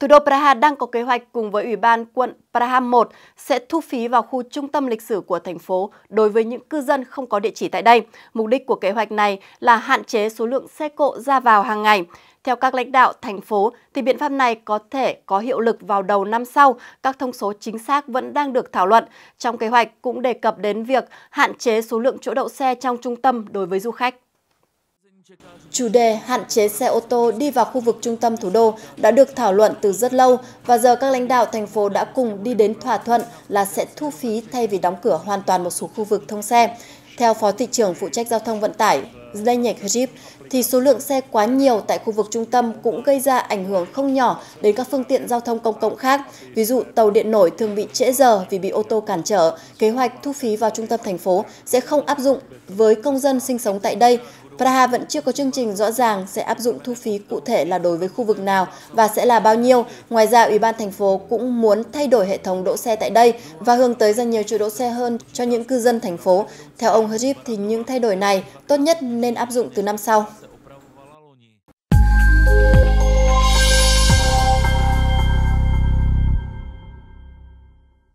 Thủ đô Praha đang có kế hoạch cùng với Ủy ban quận Praha 1 sẽ thu phí vào khu trung tâm lịch sử của thành phố đối với những cư dân không có địa chỉ tại đây. Mục đích của kế hoạch này là hạn chế số lượng xe cộ ra vào hàng ngày. Theo các lãnh đạo thành phố, thì biện pháp này có thể có hiệu lực vào đầu năm sau. Các thông số chính xác vẫn đang được thảo luận. Trong kế hoạch cũng đề cập đến việc hạn chế số lượng chỗ đậu xe trong trung tâm đối với du khách. Chủ đề hạn chế xe ô tô đi vào khu vực trung tâm thủ đô đã được thảo luận từ rất lâu và giờ các lãnh đạo thành phố đã cùng đi đến thỏa thuận là sẽ thu phí thay vì đóng cửa hoàn toàn một số khu vực thông xe. Theo Phó Thị trưởng phụ trách giao thông vận tải Lê Nhạch Hrip, thì số lượng xe quá nhiều tại khu vực trung tâm cũng gây ra ảnh hưởng không nhỏ đến các phương tiện giao thông công cộng khác. Ví dụ, tàu điện nổi thường bị trễ giờ vì bị ô tô cản trở. Kế hoạch thu phí vào trung tâm thành phố sẽ không áp dụng với công dân sinh sống tại đây Praha vẫn chưa có chương trình rõ ràng sẽ áp dụng thu phí cụ thể là đối với khu vực nào và sẽ là bao nhiêu. Ngoài ra, Ủy ban thành phố cũng muốn thay đổi hệ thống đỗ xe tại đây và hướng tới ra nhiều chỗ đỗ xe hơn cho những cư dân thành phố. Theo ông Hrib thì những thay đổi này tốt nhất nên áp dụng từ năm sau.